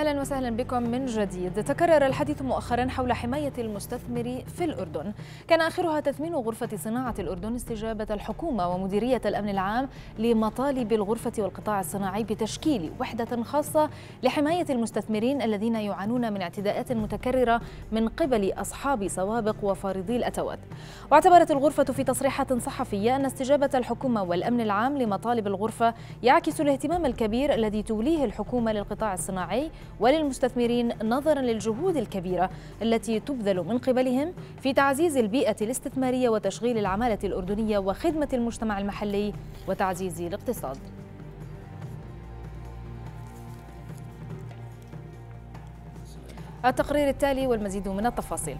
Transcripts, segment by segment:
اهلا وسهلا بكم من جديد تكرر الحديث مؤخرا حول حمايه المستثمر في الاردن كان اخرها تثمين غرفه صناعه الاردن استجابه الحكومه ومديريه الامن العام لمطالب الغرفه والقطاع الصناعي بتشكيل وحده خاصه لحمايه المستثمرين الذين يعانون من اعتداءات متكرره من قبل اصحاب سوابق وفارضي الاتوات واعتبرت الغرفه في تصريحات صحفيه ان استجابه الحكومه والامن العام لمطالب الغرفه يعكس الاهتمام الكبير الذي توليه الحكومه للقطاع الصناعي وللمستثمرين نظرا للجهود الكبيرة التي تبذل من قبلهم في تعزيز البيئة الاستثمارية وتشغيل العمالة الأردنية وخدمة المجتمع المحلي وتعزيز الاقتصاد التقرير التالي والمزيد من التفاصيل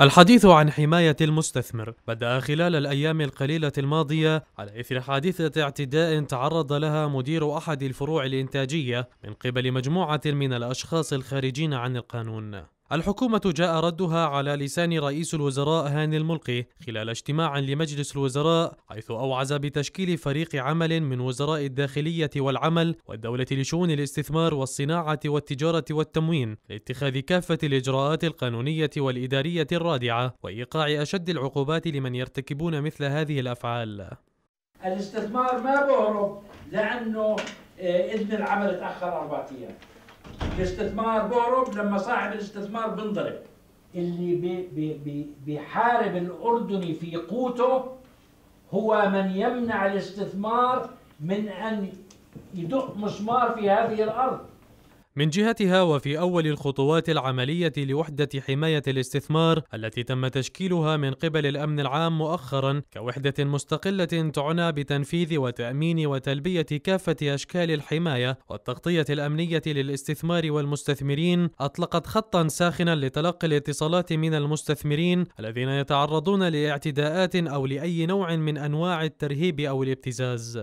الحديث عن حماية المستثمر بدأ خلال الأيام القليلة الماضية على إثر حادثة اعتداء تعرض لها مدير أحد الفروع الإنتاجية من قبل مجموعة من الأشخاص الخارجين عن القانون الحكومة جاء ردها على لسان رئيس الوزراء هاني الملقي خلال اجتماع لمجلس الوزراء حيث أوعز بتشكيل فريق عمل من وزراء الداخلية والعمل والدولة لشؤون الاستثمار والصناعة والتجارة والتموين لاتخاذ كافة الإجراءات القانونية والإدارية الرادعة وإيقاع أشد العقوبات لمن يرتكبون مثل هذه الأفعال الاستثمار ما بهرب لأنه آه، إذن العمل تأخر أربعة أيام الاستثمار بهرب لما صاحب الاستثمار بنضرب اللي بي بي بي بيحارب الأردني في قوته هو من يمنع الاستثمار من أن يدق مسمار في هذه الأرض من جهتها وفي أول الخطوات العملية لوحدة حماية الاستثمار التي تم تشكيلها من قبل الأمن العام مؤخرا كوحدة مستقلة تعنى بتنفيذ وتأمين وتلبية كافة أشكال الحماية والتغطية الأمنية للاستثمار والمستثمرين أطلقت خطا ساخنا لتلقي الاتصالات من المستثمرين الذين يتعرضون لاعتداءات أو لأي نوع من أنواع الترهيب أو الابتزاز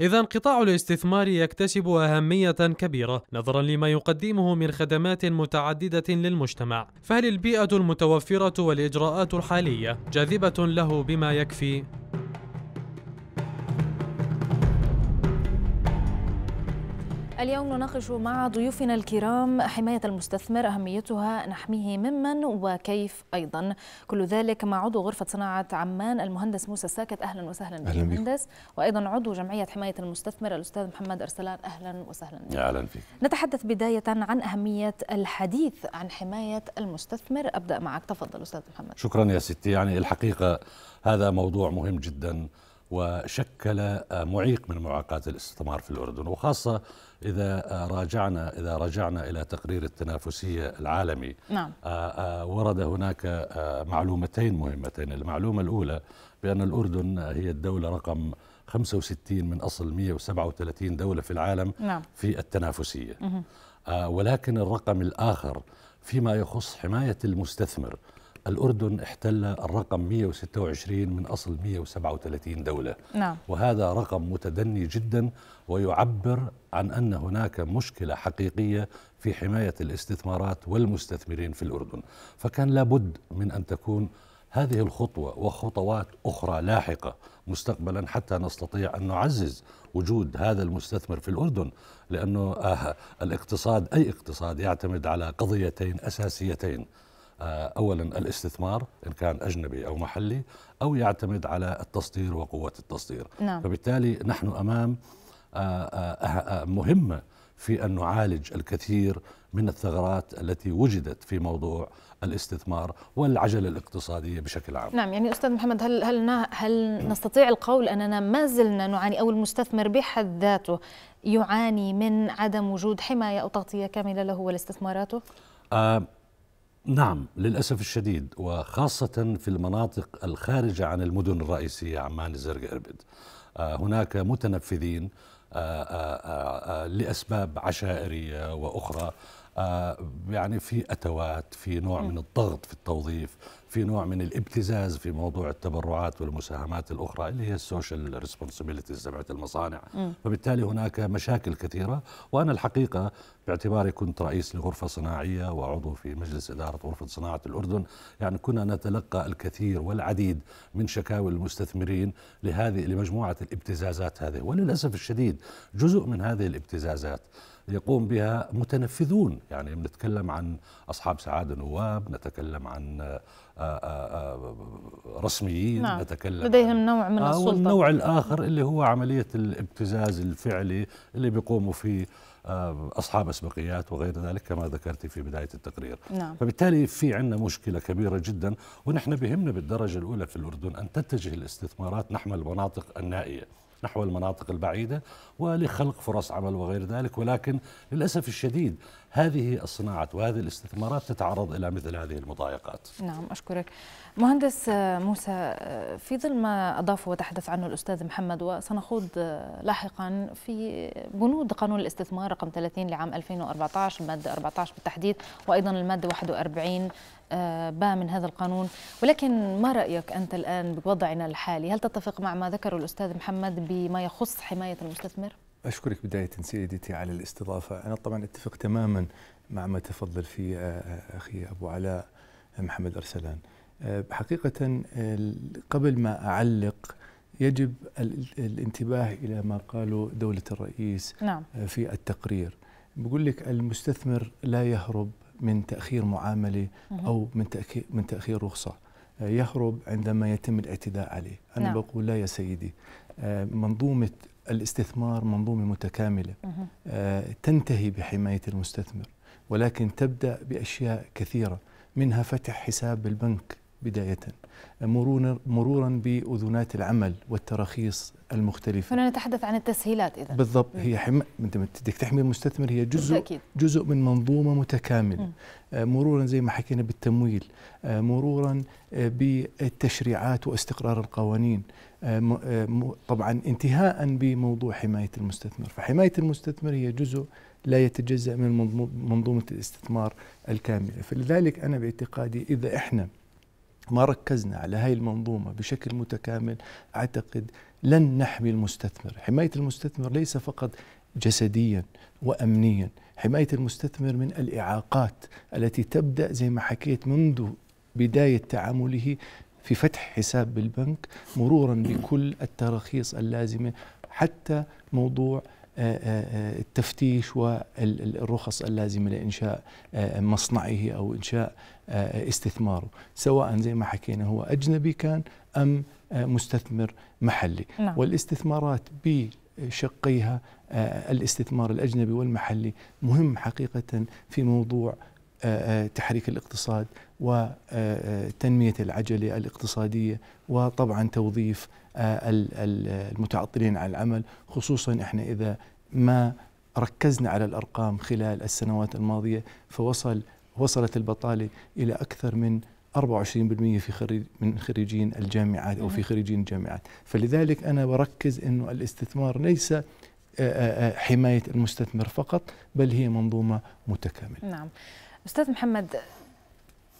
إذا قطاع الاستثمار يكتسب أهمية كبيرة نظرا لما يقدمه من خدمات متعددة للمجتمع، فهل البيئة المتوفرة والإجراءات الحالية جاذبة له بما يكفي؟ اليوم نناقش مع ضيوفنا الكرام حماية المستثمر أهميتها نحميه ممن وكيف أيضا كل ذلك مع عضو غرفة صناعة عمان المهندس موسى الساكت أهلا وسهلا بك مهندس وأيضا عضو جمعية حماية المستثمر الأستاذ محمد أرسلان أهلا وسهلا بك أهلا فيك نتحدث بداية عن أهمية الحديث عن حماية المستثمر أبدأ معك تفضل أستاذ محمد شكرا يا ستي يعني الحقيقة هذا موضوع مهم جدا وشكل معيق من معاقات الاستثمار في الأردن وخاصة إذا آه، راجعنا إذا رجعنا إلى تقرير التنافسية العالمي نعم. آه، آه، ورد هناك معلومتين مهمتين المعلومة الأولى بأن الأردن هي الدولة رقم 65 من أصل 137 دولة في العالم نعم. في التنافسية مه. ولكن الرقم الآخر فيما يخص حماية المستثمر الأردن احتل الرقم 126 من أصل 137 دولة نعم. وهذا رقم متدني جدا ويعبر عن أن هناك مشكلة حقيقية في حماية الاستثمارات والمستثمرين في الأردن فكان لابد من أن تكون هذه الخطوة وخطوات أخرى لاحقة مستقبلا حتى نستطيع أن نعزز وجود هذا المستثمر في الأردن لأنه آه الاقتصاد أي اقتصاد يعتمد على قضيتين أساسيتين آه، اولا الاستثمار ان كان اجنبي او محلي او يعتمد على التصدير وقوه التصدير نعم. فبالتالي نحن امام آه، آه، مهمه في ان نعالج الكثير من الثغرات التي وجدت في موضوع الاستثمار والعجله الاقتصاديه بشكل عام. نعم يعني استاذ محمد هل هل هل نستطيع القول اننا ما زلنا نعاني او المستثمر بحد ذاته يعاني من عدم وجود حمايه او تغطيه كامله له ولاستثماراته؟ آه نعم للأسف الشديد وخاصة في المناطق الخارجة عن المدن الرئيسية عمان الزرق إربد آه، هناك متنفذين آه، آه، لأسباب عشائرية وأخرى آه، يعني في أتوات في نوع من الضغط في التوظيف في نوع من الابتزاز في موضوع التبرعات والمساهمات الأخرى اللي هي السوشيال ريسبونسابيلتيز تبعت المصانع فبالتالي هناك مشاكل كثيرة وأنا الحقيقة باعتباري كنت رئيس لغرفة صناعية وعضو في مجلس إدارة غرفة صناعة الأردن يعني كنا نتلقى الكثير والعديد من شكاوي المستثمرين لهذه لمجموعة الابتزازات هذه وللأسف الشديد جزء من هذه الابتزازات يقوم بها متنفذون يعني بنتكلم عن أصحاب سعادة نواب نتكلم عن آه، آه، آه، رسميين نعم. نتكلم لديهم نوع من السلطة والنوع الآخر اللي هو عملية الابتزاز الفعلي اللي بيقوموا فيه أصحاب أسبقيات وغير ذلك كما ذكرت في بداية التقرير نعم. فبالتالي في عندنا مشكلة كبيرة جدا ونحن بهمنا بالدرجة الأولى في الأردن أن تتجه الاستثمارات نحو المناطق النائية نحو المناطق البعيدة ولخلق فرص عمل وغير ذلك ولكن للأسف الشديد هذه الصناعات وهذه الاستثمارات تتعرض إلى مثل هذه المضايقات نعم أشكرك مهندس موسى في ظل ما أضاف وتحدث عنه الأستاذ محمد وسنخوض لاحقا في بنود قانون الاستثمار رقم 30 لعام 2014 المادة 14 بالتحديد وأيضا المادة 41 آه، باء من هذا القانون ولكن ما رأيك أنت الآن بوضعنا الحالي هل تتفق مع ما ذكره الأستاذ محمد بما يخص حماية المستثمر؟ أشكرك بداية سيدتي على الاستضافة أنا طبعا أتفق تماما مع ما تفضل فيه آه، آه، أخي أبو علاء محمد أرسلان حقيقة قبل ما أعلق يجب الانتباه إلى ما قاله دولة الرئيس نعم. في التقرير بقول لك المستثمر لا يهرب من تاخير معامله او من تاخير من تاخير رخصه آه، يهرب عندما يتم الاعتداء عليه انا نعم. بقول لا يا سيدي آه، منظومه الاستثمار منظومه متكامله آه، تنتهي بحمايه المستثمر ولكن تبدا باشياء كثيره منها فتح حساب بالبنك بداية مرورا بأذونات العمل والتراخيص المختلفة هنا نتحدث عن التسهيلات إذا بالضبط هي حم... أنت بدك تحمي المستثمر هي جزء بالتأكيد. جزء من منظومة متكاملة آه، مرورا زي ما حكينا بالتمويل آه، مرورا آه، بالتشريعات واستقرار القوانين طبعا انتهاء بموضوع حماية المستثمر فحماية المستثمر هي جزء لا يتجزأ من منظومة الاستثمار الكاملة فلذلك أنا باعتقادي إذا إحنا ما ركزنا على هذه المنظومة بشكل متكامل أعتقد لن نحمي المستثمر حماية المستثمر ليس فقط جسديا وأمنيا حماية المستثمر من الإعاقات التي تبدأ زي ما حكيت منذ بداية تعامله في فتح حساب بالبنك مرورا بكل التراخيص اللازمة حتى موضوع التفتيش والرخص اللازمه لانشاء مصنعه او انشاء استثماره سواء زي ما حكينا هو اجنبي كان ام مستثمر محلي نعم. والاستثمارات بشقيها الاستثمار الاجنبي والمحلي مهم حقيقه في موضوع تحريك الاقتصاد وتنميه آه، آه، العجله الاقتصاديه وطبعا توظيف آه، المتعطلين عن العمل خصوصا احنا اذا ما ركزنا على الارقام خلال السنوات الماضيه فوصل وصلت البطاله الى اكثر من 24% في خريج من خريجين الجامعات او في خريجين الجامعات، فلذلك انا بركز انه الاستثمار ليس حمايه المستثمر فقط بل هي منظومه متكامله. نعم. أستاذ محمد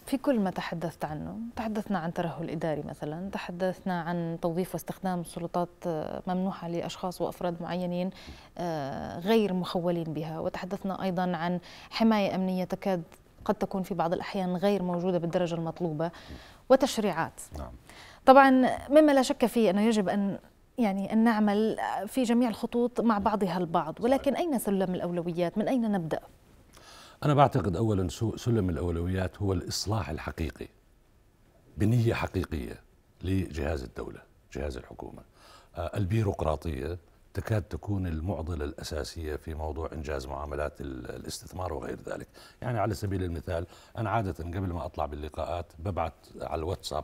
في كل ما تحدثت عنه تحدثنا عن ترهل إداري مثلا تحدثنا عن توظيف واستخدام سلطات آه، ممنوحة لأشخاص وأفراد معينين آه، غير مخولين بها وتحدثنا أيضا عن حماية أمنية تكاد قد تكون في بعض الأحيان غير موجودة بالدرجة المطلوبة وتشريعات نعم. طبعا مما لا شك فيه أنه يجب أن يعني أن نعمل في جميع الخطوط مع بعضها البعض ولكن أين سلم الأولويات من أين نبدأ؟ أنا بعتقد أولا سلم الأولويات هو الإصلاح الحقيقي بنية حقيقية لجهاز الدولة جهاز الحكومة آه، البيروقراطية تكاد تكون المعضلة الأساسية في موضوع إنجاز معاملات الاستثمار وغير ذلك يعني على سبيل المثال أنا عادة قبل ما أطلع باللقاءات ببعث على الواتساب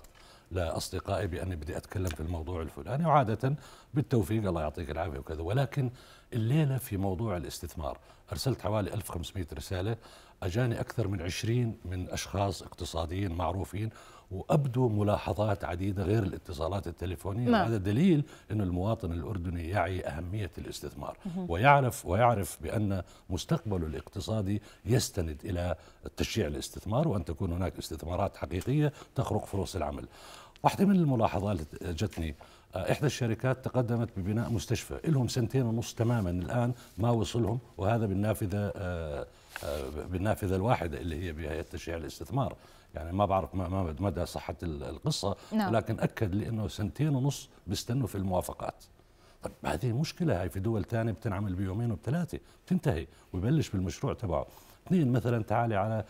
لاصدقائي باني بدي اتكلم في الموضوع الفلاني وعاده بالتوفيق الله يعطيك العافيه وكذا ولكن الليله في موضوع الاستثمار ارسلت حوالي 1500 رساله اجاني اكثر من 20 من اشخاص اقتصاديين معروفين وابدوا ملاحظات عديده غير الاتصالات التليفونيه نعم. هذا دليل ان المواطن الاردني يعي اهميه الاستثمار ويعرف ويعرف بان مستقبله الاقتصادي يستند الى تشجيع الاستثمار وان تكون هناك استثمارات حقيقيه تخرق فرص العمل واحده من الملاحظات جتني احدى الشركات تقدمت ببناء مستشفى لهم سنتين ونص تماما الان ما وصلهم وهذا بالنافذه آه، آه، بالنافذه الواحده اللي هي بهيئه تشجيع الاستثمار يعني ما بعرف ما مدى صحة القصة نعم. لكن أكد لأنه سنتين ونص بيستنوا في الموافقات طب هذه مشكلة هاي في دول ثانيه بتنعمل بيومين وبثلاثة بتنتهي ويبلش بالمشروع تبعه اثنين مثلا تعالي على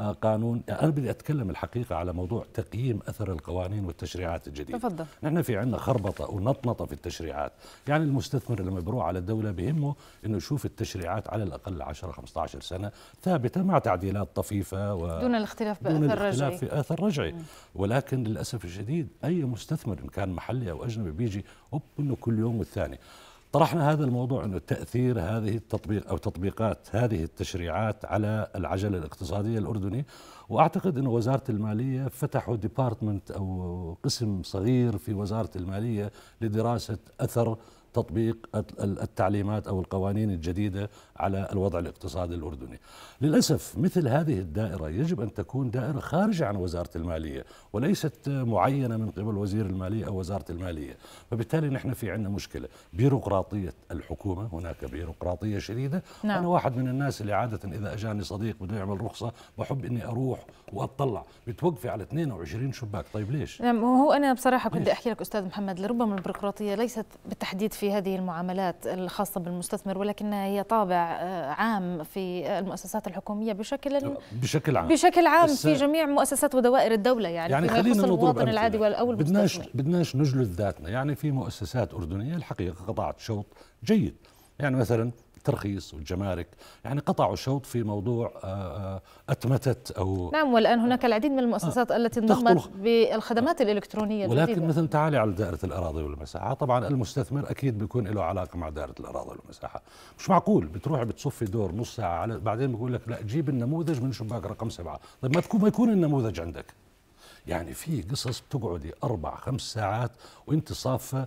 آه، قانون آه، انا بدي اتكلم الحقيقه على موضوع تقييم اثر القوانين والتشريعات الجديده تفضل نحن في عندنا خربطه ونطنطه في التشريعات يعني المستثمر لما بيروح على الدوله بهمه انه يشوف التشريعات على الاقل 10 15 سنه ثابته مع تعديلات طفيفه و دون الاختلاف باثر دون الاختلاف رجعي. في اثر رجعي مم. ولكن للاسف الشديد اي مستثمر ان كان محلي او اجنبي بيجي انه كل يوم والثاني طرحنا هذا الموضوع انه تاثير هذه التطبيق او تطبيقات هذه التشريعات على العجله الاقتصاديه الاردني واعتقد انه وزاره الماليه فتحوا ديبارتمنت او قسم صغير في وزاره الماليه لدراسه اثر تطبيق التعليمات او القوانين الجديده على الوضع الاقتصادي الاردني. للاسف مثل هذه الدائره يجب ان تكون دائره خارجه عن وزاره الماليه وليست معينه من قبل وزير الماليه او وزاره الماليه، فبالتالي نحن في عندنا مشكله بيروقراطيه الحكومه، هناك بيروقراطيه شديده، نعم. انا واحد من الناس اللي عاده اذا اجاني صديق بده يعمل رخصه بحب اني اروح واطلع، بتوقفي على 22 شباك، طيب ليش؟ نعم هو انا بصراحه كنت احكي لك استاذ محمد لربما البيروقراطيه ليست بالتحديد في في هذه المعاملات الخاصة بالمستثمر ولكنها هي طابع آه، عام في المؤسسات الحكومية بشكل بشكل عام بشكل عام في جميع مؤسسات ودوائر الدولة يعني, يعني فيما المواطن العادي أو بدناش بدناش نجلد ذاتنا يعني في مؤسسات أردنية الحقيقة قطعت شوط جيد يعني مثلا الترخيص والجمارك يعني قطعوا شوط في موضوع آه، آه، أتمتت أو نعم والآن هناك العديد من المؤسسات آه التي انضمت بالخدمات الإلكترونية ولكن الجديدة. مثلا تعالي على دائرة الأراضي والمساحة طبعا المستثمر أكيد بيكون له علاقة مع دائرة الأراضي والمساحة مش معقول بتروح بتصفي دور نص ساعة على بعدين بيقول لك لا جيب النموذج من شباك رقم سبعة طيب ما تكون ما يكون النموذج عندك يعني في قصص بتقعدي أربع خمس ساعات وأنت صافة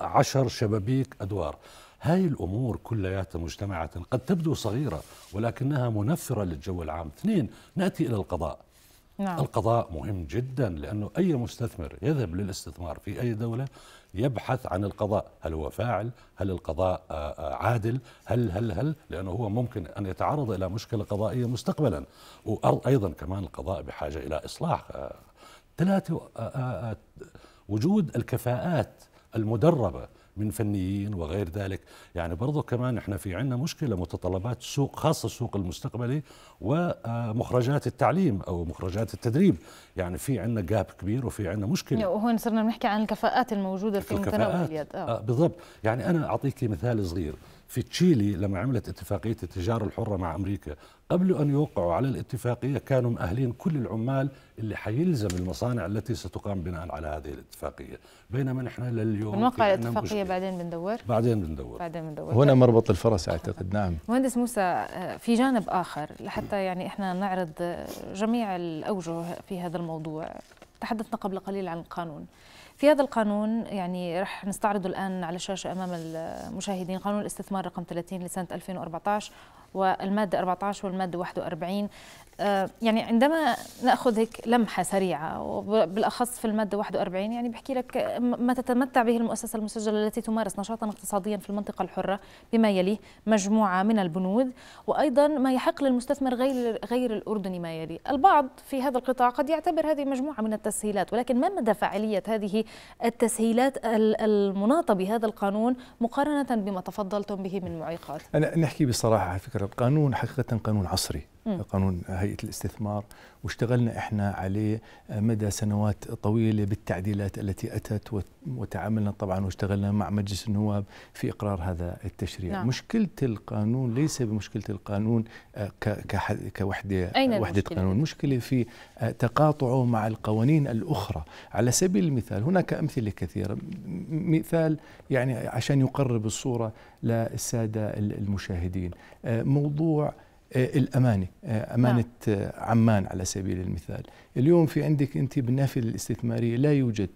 عشر شبابيك أدوار هاي الأمور كلياتها مجتمعة قد تبدو صغيرة ولكنها منفرة للجو العام اثنين نأتي إلى القضاء نعم. القضاء مهم جدا لأنه أي مستثمر يذهب للاستثمار في أي دولة يبحث عن القضاء هل هو فاعل هل القضاء آه، آه، عادل هل هل هل لأنه هو ممكن أن يتعرض إلى مشكلة قضائية مستقبلا وأيضا كمان القضاء بحاجة إلى إصلاح آه، ثلاثة وجود الكفاءات المدربة من فنيين وغير ذلك يعني برضو كمان احنا في عندنا مشكله متطلبات السوق خاصه السوق المستقبلي ومخرجات التعليم او مخرجات التدريب يعني في عندنا جاب كبير وفي عندنا مشكله وهون صرنا بنحكي عن الكفاءات الموجوده في, في متناول اليد آه. آه. بالضبط يعني انا اعطيك مثال صغير في تشيلي لما عملت اتفاقية التجارة الحرة مع أمريكا قبل أن يوقعوا على الاتفاقية كانوا مأهلين كل العمال اللي حيلزم المصانع التي ستقام بناء على هذه الاتفاقية بينما نحن لليوم بنوقع الاتفاقية بعدين بندور بعدين بندور بعدين بندور هنا طيب. مربط الفرس أعتقد نعم مهندس موسى في جانب آخر لحتى يعني إحنا نعرض جميع الأوجه في هذا الموضوع تحدثنا قبل قليل عن القانون في هذا القانون يعني رح نستعرضه الآن على الشاشة أمام المشاهدين قانون الاستثمار رقم 30 لسنة 2014 والمادة 14 والمادة 41 آه، يعني عندما ناخذ هيك لمحه سريعه وبالاخص في الماده 41 يعني بحكي لك ما تتمتع به المؤسسه المسجله التي تمارس نشاطا اقتصاديا في المنطقه الحره بما يلي مجموعه من البنود وايضا ما يحق للمستثمر غير غير الاردني ما يلي البعض في هذا القطاع قد يعتبر هذه مجموعه من التسهيلات ولكن ما مدى فعاليه هذه التسهيلات المناطه بهذا القانون مقارنه بما تفضلتم به من معيقات انا نحكي بصراحه على فكره القانون حقيقه قانون عصري قانون هيئه الاستثمار واشتغلنا احنا عليه آه، مدى سنوات طويله بالتعديلات التي اتت وتعاملنا طبعا واشتغلنا مع مجلس النواب في اقرار هذا التشريع نعم. مشكله القانون ليس بمشكله القانون آه، كوحده آه، أين وحده قانون مشكله في تقاطعه مع القوانين الاخرى على سبيل المثال هناك امثله كثيره مثال يعني عشان يقرب الصوره للساده المشاهدين موضوع آه، الامانه آه، امانه نعم. آه، عمان على سبيل المثال اليوم في عندك انت بالنافذه الاستثماريه لا يوجد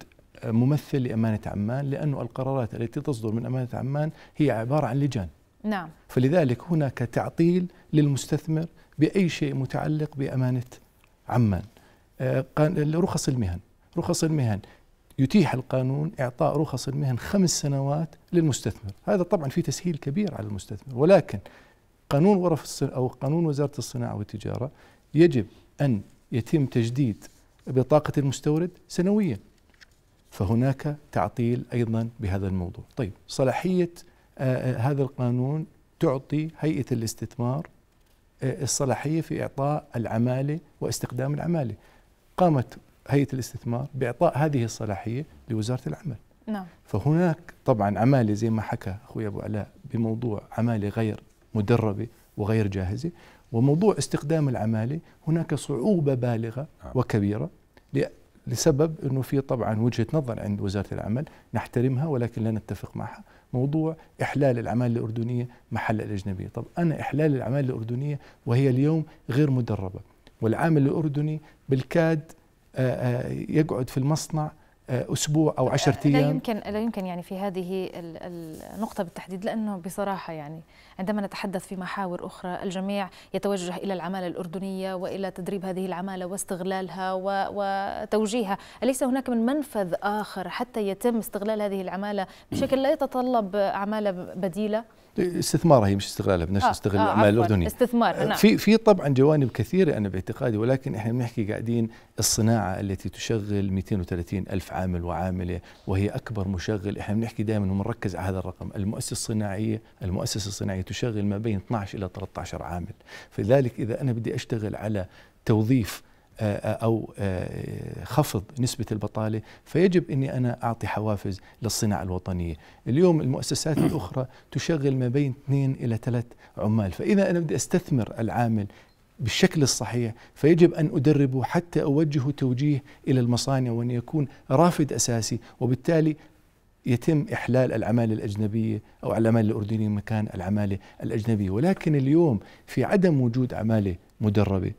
ممثل لامانه عمان لانه القرارات التي تصدر من امانه عمان هي عباره عن لجان نعم فلذلك هناك تعطيل للمستثمر باي شيء متعلق بامانه عمان رخص المهن رخص المهن يتيح القانون إعطاء رخص المهن خمس سنوات للمستثمر هذا طبعا في تسهيل كبير على المستثمر ولكن قانون غرف الصناعة أو قانون وزارة الصناعة والتجارة يجب أن يتم تجديد بطاقة المستورد سنويا فهناك تعطيل أيضا بهذا الموضوع طيب صلاحية آه، آه، هذا القانون تعطي هيئة الاستثمار آه، الصلاحية في إعطاء العمالة واستخدام العمالة قامت هيئة الاستثمار بإعطاء هذه الصلاحية لوزارة العمل نعم. فهناك طبعا عمالة زي ما حكى أخوي أبو علاء بموضوع عمالة غير مدربة وغير جاهزة وموضوع استخدام العمالة هناك صعوبة بالغة نعم. وكبيرة لسبب أنه في طبعا وجهة نظر عند وزارة العمل نحترمها ولكن لا نتفق معها موضوع إحلال العمالة الأردنية محل الأجنبية طب أنا إحلال العمالة الأردنية وهي اليوم غير مدربة والعامل الأردني بالكاد يقعد في المصنع آه، اسبوع او 10 آه، ايام لا يمكن لا يمكن يعني في هذه النقطه بالتحديد لانه بصراحه يعني عندما نتحدث في محاور اخرى الجميع يتوجه الى العماله الاردنيه والى تدريب هذه العماله واستغلالها وتوجيهها اليس هناك من منفذ اخر حتى يتم استغلال هذه العماله بشكل لا يتطلب عماله بديله استثمارها هي مش استغلالها بدناش آه نستغل آه الاعمال الاردنيه استثمار نعم. في في طبعا جوانب كثيره انا باعتقادي ولكن احنا بنحكي قاعدين الصناعه التي تشغل 230 الف عامل وعامله وهي اكبر مشغل احنا بنحكي دائما ومنركز على هذا الرقم المؤسسه الصناعيه المؤسسه الصناعيه تشغل ما بين 12 الى 13 عامل فلذلك اذا انا بدي اشتغل على توظيف آه، آه، أو آه، خفض نسبة البطالة فيجب أني أنا أعطي حوافز للصناعة الوطنية اليوم المؤسسات الأخرى تشغل ما بين اثنين إلى ثلاث عمال فإذا أنا بدي أستثمر العامل بالشكل الصحيح فيجب أن أدربه حتى أوجهه توجيه إلى المصانع وأن يكون رافد أساسي وبالتالي يتم إحلال العمالة الأجنبية أو العمالة الأردنية مكان العمالة الأجنبية ولكن اليوم في عدم وجود عمالة مدربة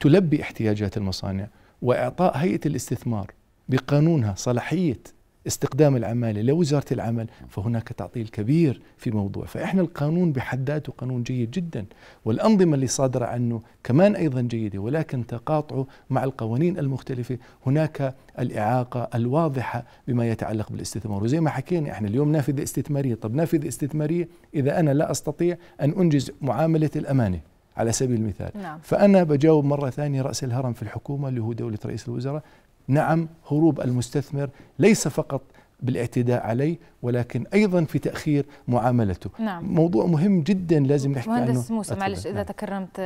تلبي احتياجات المصانع واعطاء هيئه الاستثمار بقانونها صلاحيه استقدام العماله لوزاره العمل فهناك تعطيل كبير في موضوع فاحنا القانون بحد ذاته قانون جيد جدا والانظمه اللي صادره عنه كمان ايضا جيده ولكن تقاطعه مع القوانين المختلفه هناك الاعاقه الواضحه بما يتعلق بالاستثمار وزي ما حكينا احنا اليوم نافذه استثماريه طب نافذه استثماريه اذا انا لا استطيع ان انجز معامله الامانه على سبيل المثال نعم. فأنا بجاوب مرة ثانية رأس الهرم في الحكومة اللي هو دولة رئيس الوزراء نعم هروب المستثمر ليس فقط بالاعتداء عليه ولكن ايضا في تاخير معاملته نعم. موضوع مهم جدا لازم نحكي مهندس عنه مهندس موسى معلش اذا نعم. تكرمت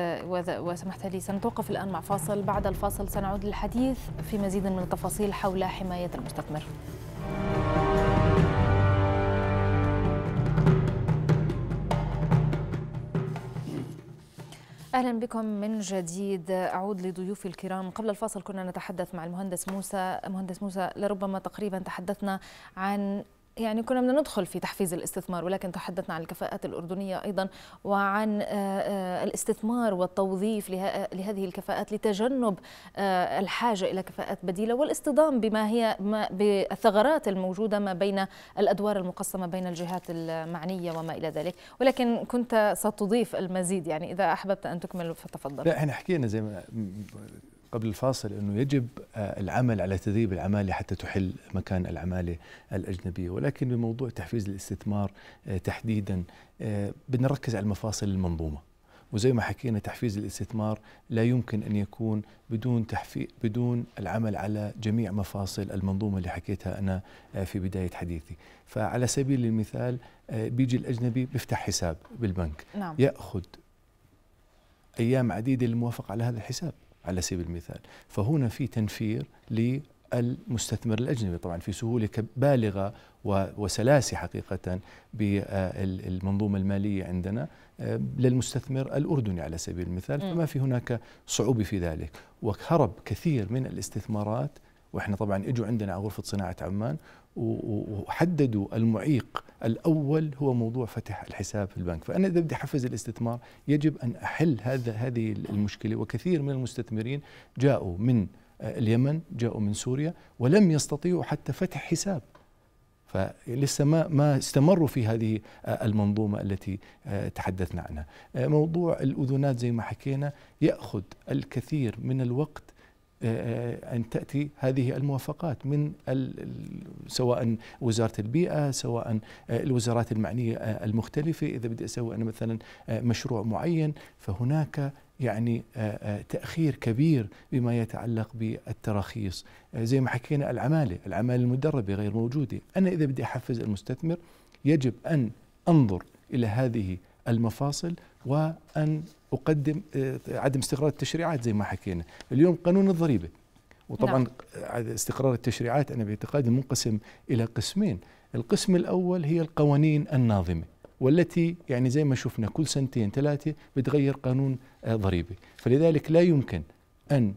وسمحت لي سنتوقف الان مع فاصل بعد الفاصل سنعود للحديث في مزيد من التفاصيل حول حمايه المستثمر أهلا بكم من جديد أعود لضيوفي الكرام قبل الفاصل كنا نتحدث مع المهندس موسى مهندس موسى لربما تقريبا تحدثنا عن يعني كنا بدنا ندخل في تحفيز الاستثمار ولكن تحدثنا عن الكفاءات الأردنية أيضا وعن آه، آه، الاستثمار والتوظيف لهذه الكفاءات لتجنب آه، الحاجة إلى كفاءات بديلة والاصطدام بما هي ما بالثغرات الموجودة ما بين الأدوار المقسمة بين الجهات المعنية وما إلى ذلك ولكن كنت ستضيف المزيد يعني إذا أحببت أن تكمل فتفضل لا احنا حكينا زي ما قبل الفاصل انه يجب آه، العمل على تدريب العماله حتى تحل مكان العماله الاجنبيه ولكن بموضوع تحفيز الاستثمار آه، تحديدا آه، بدنا نركز على المفاصل المنظومه وزي ما حكينا تحفيز الاستثمار لا يمكن ان يكون بدون بدون العمل على جميع مفاصل المنظومه اللي حكيتها انا في بدايه حديثي، فعلى سبيل المثال بيجي الاجنبي بيفتح حساب بالبنك نعم. ياخذ ايام عديده للموافقه على هذا الحساب على سبيل المثال فهنا في تنفير للمستثمر الأجنبي طبعا في سهولة بالغة وسلاسة حقيقة بالمنظومة المالية عندنا آه، للمستثمر الأردني على سبيل المثال فما في هناك صعوبة في ذلك وهرب كثير من الاستثمارات واحنا طبعا اجوا عندنا على غرفه صناعه عمان وحددوا المعيق الاول هو موضوع فتح الحساب في البنك، فانا اذا بدي احفز الاستثمار يجب ان احل هذا هذه المشكله وكثير من المستثمرين جاءوا من آه، اليمن، جاءوا من سوريا ولم يستطيعوا حتى فتح حساب. فلسه ما ما استمروا في هذه آه، المنظومه التي آه، تحدثنا عنها. موضوع الاذونات زي ما حكينا ياخذ الكثير من الوقت آه، آه، أن تأتي هذه الموافقات من سواء وزارة البيئة سواء آه، الوزارات المعنية المختلفة إذا بدي أسوي أنا مثلا مشروع معين فهناك يعني تأخير كبير بما يتعلق بالتراخيص زي ما حكينا العمالة العمالة المدربة غير موجودة أنا إذا بدي أحفز المستثمر يجب أن أنظر إلى هذه المفاصل وأن أقدم آه، عدم استقرار التشريعات زي ما حكينا اليوم قانون الضريبة وطبعا نعم. استقرار التشريعات أنا باعتقادي منقسم إلى قسمين القسم الأول هي القوانين الناظمة والتي يعني زي ما شفنا كل سنتين ثلاثة بتغير قانون آه، ضريبي فلذلك لا يمكن أن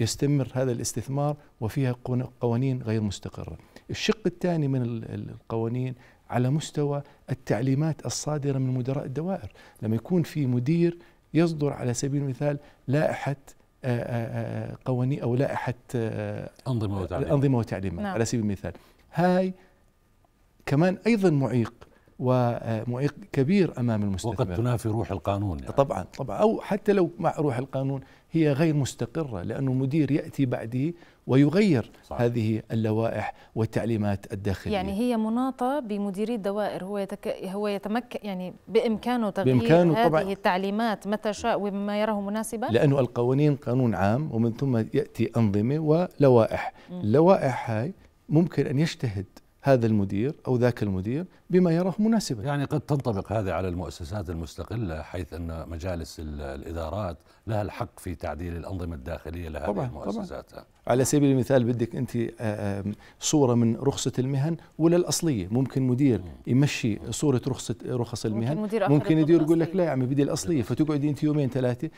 يستمر هذا الاستثمار وفيها قوانين غير مستقرة الشق الثاني من القوانين على مستوى التعليمات الصادره من مدراء الدوائر، لما يكون في مدير يصدر على سبيل المثال لائحه آه، آه، آه، قوانين او لائحه انظمه وتعليمات انظمه وتعليمات نعم. على سبيل المثال، هاي كمان ايضا معيق ومعيق كبير امام المستثمر وقد تنافي روح القانون يعني. طبعا طبعا او حتى لو مع روح القانون هي غير مستقره لانه مدير ياتي بعده ويغير صحيح. هذه اللوائح والتعليمات الداخليه يعني هي مناطه بمديري الدوائر هو يتك... هو يتمكن يعني بامكانه تغيير بإمكانه هذه طبعًا التعليمات متى شاء وبما يراه مناسبا لانه القوانين قانون عام ومن ثم ياتي انظمه ولوائح م. اللوائح هاي ممكن ان يجتهد هذا المدير او ذاك المدير بما يراه مناسبا يعني قد تنطبق هذه على المؤسسات المستقله حيث ان مجالس الادارات لها الحق في تعديل الأنظمة الداخلية لهذه طبعًا المؤسسات طبعًا. على سبيل المثال بدك أنت آه، صورة من رخصة المهن ولا الأصلية ممكن مدير يمشي صورة رخصة رخص المهن ممكن, ممكن يدير يقول لك لا يا عمي بدي الأصلية فتقعدي أنت يومين ثلاثة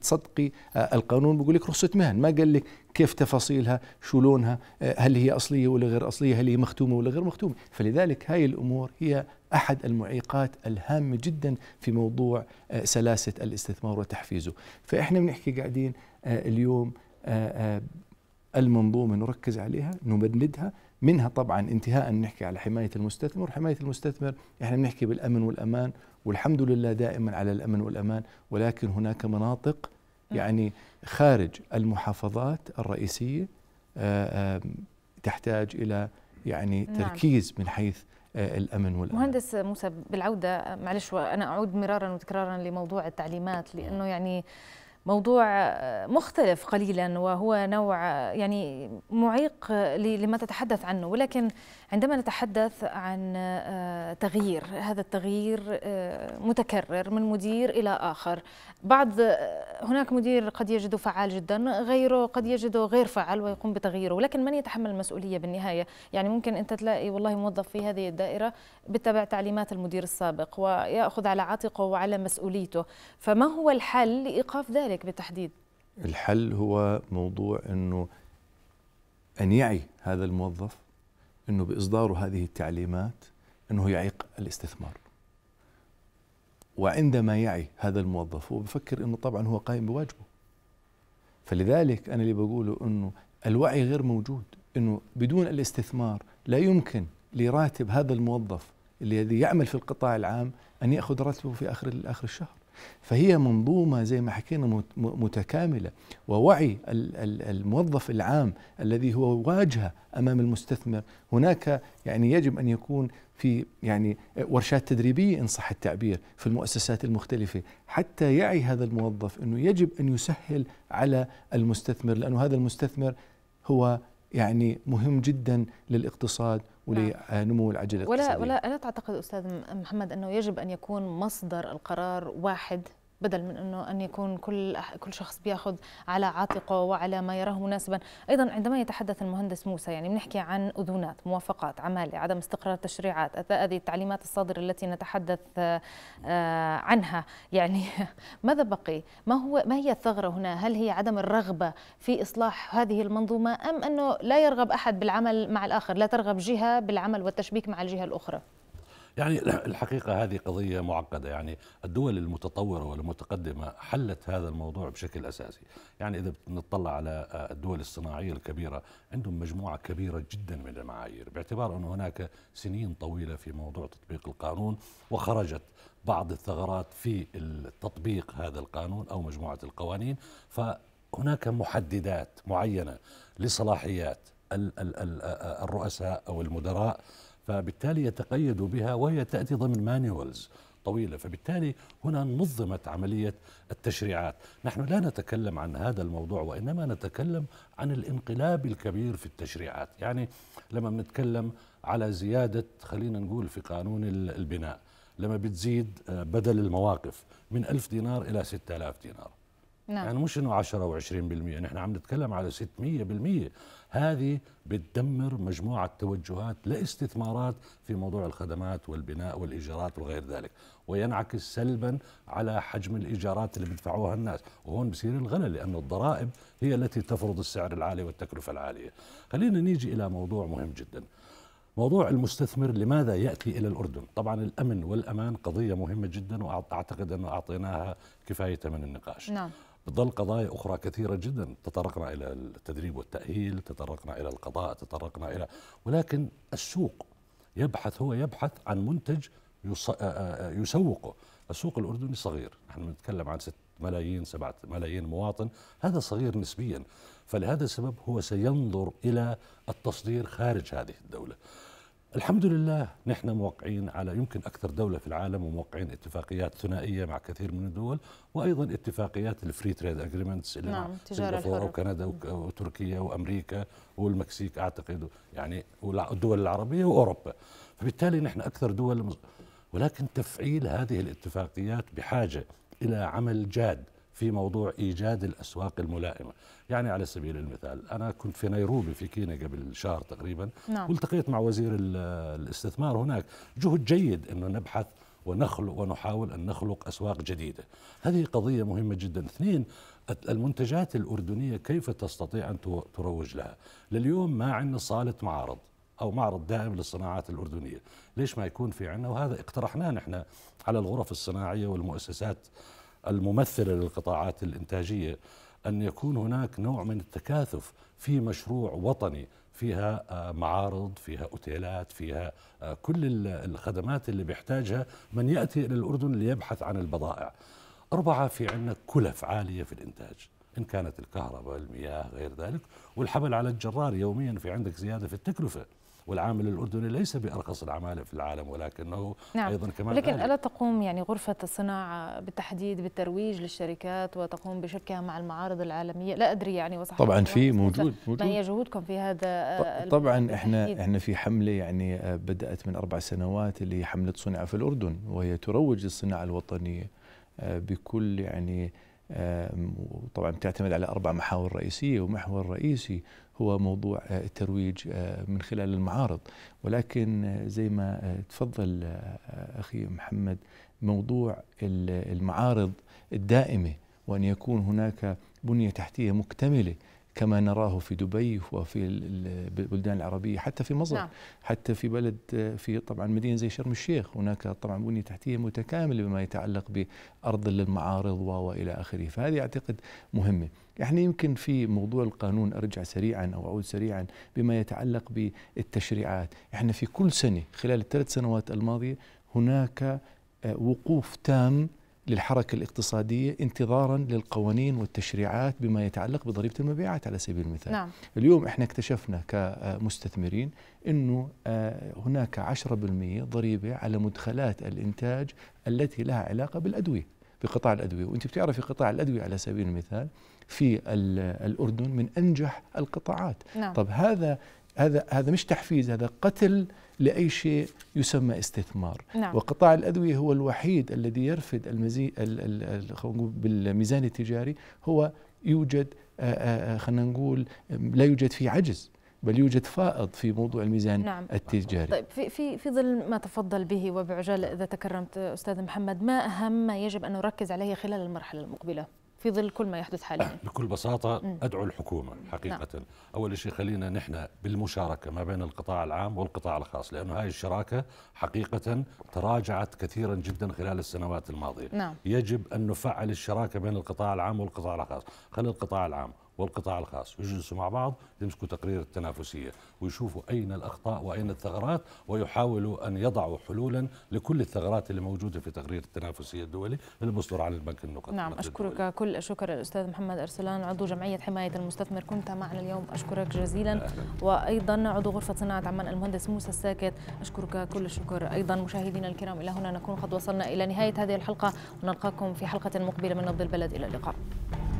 تصدقي آه، القانون بيقول لك رخصة مهن ما قال لك كيف تفاصيلها شو لونها آه، هل هي أصلية ولا غير أصلية هل هي مختومة ولا غير مختومة فلذلك هاي الأمور هي احد المعيقات الهامه جدا في موضوع آه، سلاسه الاستثمار وتحفيزه فاحنا بنحكي قاعدين آه، اليوم آه، المنظومه نركز عليها نمددها منها طبعا انتهاء نحكي على حمايه المستثمر حمايه المستثمر احنا بنحكي بالامن والامان والحمد لله دائما على الامن والامان ولكن هناك مناطق يعني خارج المحافظات الرئيسيه تحتاج الى يعني نعم. تركيز من حيث آه، الامن والامان مهندس موسى بالعوده معلش وانا اعود مرارا وتكرارا لموضوع التعليمات لانه يعني موضوع مختلف قليلا وهو نوع يعني معيق لما تتحدث عنه ولكن عندما نتحدث عن آه، تغيير هذا التغيير آه، متكرر من مدير إلى آخر بعض آه، هناك مدير قد يجده فعال جدا غيره قد يجده غير فعال ويقوم بتغييره ولكن من يتحمل المسؤولية بالنهاية يعني ممكن أنت تلاقي والله موظف في هذه الدائرة بتبع تعليمات المدير السابق ويأخذ على عاتقه وعلى مسؤوليته فما هو الحل لإيقاف ذلك ذلك بالتحديد؟ الحل هو موضوع انه ان يعي هذا الموظف انه باصداره هذه التعليمات انه يعيق الاستثمار. وعندما يعي هذا الموظف هو بفكر انه طبعا هو قائم بواجبه. فلذلك انا اللي بقوله انه الوعي غير موجود، انه بدون الاستثمار لا يمكن لراتب هذا الموظف الذي يعمل في القطاع العام ان ياخذ راتبه في اخر اخر الشهر. فهي منظومه زي ما حكينا متكامله ووعي الموظف العام الذي هو واجهه امام المستثمر هناك يعني يجب ان يكون في يعني ورشات تدريبيه ان صح التعبير في المؤسسات المختلفه حتى يعي هذا الموظف انه يجب ان يسهل على المستثمر لانه هذا المستثمر هو يعني مهم جدا للاقتصاد نعم. ولنمو العجله ولا ولا الا تعتقد استاذ محمد انه يجب ان يكون مصدر القرار واحد بدل من انه ان يكون كل كل شخص بياخذ على عاتقه وعلى ما يراه مناسبا ايضا عندما يتحدث المهندس موسى يعني بنحكي عن اذونات موافقات عماله عدم استقرار تشريعات هذه التعليمات الصادره التي نتحدث آه، عنها يعني ماذا بقي ما هو ما هي الثغره هنا هل هي عدم الرغبه في اصلاح هذه المنظومه ام انه لا يرغب احد بالعمل مع الاخر لا ترغب جهه بالعمل والتشبيك مع الجهه الاخرى يعني الحقيقة هذه قضية معقدة يعني الدول المتطورة والمتقدمة حلت هذا الموضوع بشكل أساسي يعني إذا نطلع على آه، الدول الصناعية الكبيرة عندهم مجموعة كبيرة جدا من المعايير باعتبار أن هناك سنين طويلة في موضوع تطبيق القانون وخرجت بعض الثغرات في تطبيق هذا القانون أو مجموعة القوانين فهناك محددات معينة لصلاحيات آه، آه، الرؤساء أو المدراء فبالتالي يتقيد بها وهي تأتي ضمن مانيولز طويلة فبالتالي هنا نظمت عملية التشريعات نحن لا نتكلم عن هذا الموضوع وإنما نتكلم عن الانقلاب الكبير في التشريعات يعني لما بنتكلم على زيادة خلينا نقول في قانون البناء لما بتزيد آه، بدل المواقف من ألف دينار إلى ستة آلاف دينار نعم. يعني مش انه 10 و20% نحن عم نتكلم على 600% هذه بتدمر مجموعه توجهات لاستثمارات في موضوع الخدمات والبناء والايجارات وغير ذلك وينعكس سلبا على حجم الايجارات اللي بيدفعوها الناس وهون بصير الغلا لانه الضرائب هي التي تفرض السعر العالي والتكلفه العاليه خلينا نيجي الى موضوع مهم جدا موضوع المستثمر لماذا ياتي الى الاردن؟ طبعا الامن والامان قضيه مهمه جدا واعتقد انه اعطيناها كفايه من النقاش. نعم. بتظل قضايا أخرى كثيرة جدا تطرقنا إلى التدريب والتأهيل تطرقنا إلى القضاء تطرقنا إلى ولكن السوق يبحث هو يبحث عن منتج يسوقه السوق الأردني صغير نحن نتكلم عن 6 ملايين 7 ملايين مواطن هذا صغير نسبيا فلهذا السبب هو سينظر إلى التصدير خارج هذه الدولة الحمد لله نحن موقعين على يمكن أكثر دولة في العالم وموقعين اتفاقيات ثنائية مع كثير من الدول وأيضا اتفاقيات الفري تريد أجريمنتس اللي نعم مع سنغافورة وكندا وتركيا وأمريكا والمكسيك أعتقد يعني والدول العربية وأوروبا فبالتالي نحن أكثر دول ولكن تفعيل هذه الاتفاقيات بحاجة إلى عمل جاد في موضوع إيجاد الأسواق الملائمة يعني على سبيل المثال أنا كنت في نيروبي في كينيا قبل شهر تقريبا نعم. والتقيت مع وزير الاستثمار هناك جهد جيد أنه نبحث ونخلق ونحاول أن نخلق أسواق جديدة هذه قضية مهمة جدا اثنين المنتجات الأردنية كيف تستطيع أن تروج لها لليوم ما عندنا صالة معارض أو معرض دائم للصناعات الأردنية ليش ما يكون في عندنا وهذا اقترحناه نحن على الغرف الصناعية والمؤسسات الممثله للقطاعات الانتاجيه ان يكون هناك نوع من التكاثف في مشروع وطني فيها آه، معارض فيها اوتيلات فيها آه، كل الخدمات اللي بيحتاجها من ياتي الى الاردن ليبحث عن البضائع اربعه في عندنا كلف عاليه في الانتاج ان كانت الكهرباء المياه غير ذلك والحبل على الجرار يوميا في عندك زياده في التكلفه والعامل الأردني ليس بأرخص العمالة في العالم ولكنه نعم. أيضا كمان لكن ألا تقوم يعني غرفة الصناعة بالتحديد بالترويج للشركات وتقوم بشركها مع المعارض العالمية لا أدري يعني وصح طبعا في موجود, موجود ما هي جهودكم في هذا طبعا احنا احنا في حملة يعني آه، بدأت من أربع سنوات اللي هي حملة صنع في الأردن وهي تروج للصناعة الوطنية آه، بكل يعني آه، طبعا بتعتمد على اربع محاور رئيسيه ومحور رئيسي هو موضوع آه، الترويج آه، من خلال المعارض ولكن آه، زي ما تفضل أخي محمد موضوع المعارض الدائمة وأن يكون هناك بنية تحتية مكتملة كما نراه في دبي وفي البلدان العربية حتى في مصر نعم. حتى في بلد في طبعا مدينة زي شرم الشيخ هناك طبعا بنية تحتية متكاملة بما يتعلق بأرض للمعارض وإلى آخره فهذه أعتقد مهمة احنا يعني يمكن في موضوع القانون ارجع سريعا او اعود سريعا بما يتعلق بالتشريعات، احنا في كل سنه خلال الثلاث سنوات الماضيه هناك آه، وقوف تام للحركة الاقتصادية انتظارا للقوانين والتشريعات بما يتعلق بضريبة المبيعات على سبيل المثال نعم. اليوم احنا اكتشفنا كمستثمرين انه آه، هناك 10% ضريبة على مدخلات الانتاج التي لها علاقة بالأدوية بقطاع الأدوية وانت بتعرفي قطاع الأدوية على سبيل المثال في الأردن من أنجح القطاعات نعم. طب هذا هذا هذا مش تحفيز هذا قتل لاي شيء يسمى استثمار نعم. وقطاع الادويه هو الوحيد الذي يرفد المزي بالميزان التجاري هو يوجد آه، آه، آه، خلينا نقول لا يوجد فيه عجز بل يوجد فائض في موضوع الميزان نعم. التجاري طيب في في في ظل ما تفضل به وبعجاله اذا تكرمت استاذ محمد ما اهم ما يجب ان نركز عليه خلال المرحله المقبله في ظل كل ما يحدث حاليا أه، بكل بساطة أدعو الحكومة نعم. حقيقة نعم. أول شيء خلينا نحن بالمشاركة ما بين القطاع العام والقطاع الخاص لأن هاي الشراكة حقيقة تراجعت كثيرا جدا خلال السنوات الماضية نعم. يجب أن نفعل الشراكة بين القطاع العام والقطاع الخاص خلي القطاع العام والقطاع الخاص يجلسوا مع بعض يمسكوا تقرير التنافسية ويشوفوا أين الأخطاء وأين الثغرات ويحاولوا أن يضعوا حلولا لكل الثغرات اللي موجودة في تقرير التنافسية الدولي المصدر عن البنك النقدي نعم أشكرك الدولي. كل الشكر الأستاذ محمد أرسلان عضو جمعية حماية المستثمر كنت معنا اليوم أشكرك جزيلا أهلا. وأيضا عضو غرفة صناعة عمان المهندس موسى الساكت أشكرك كل الشكر أيضا مشاهدينا الكرام إلى هنا نكون قد وصلنا إلى نهاية هذه الحلقة ونلقاكم في حلقة مقبلة من نبض البلد إلى اللقاء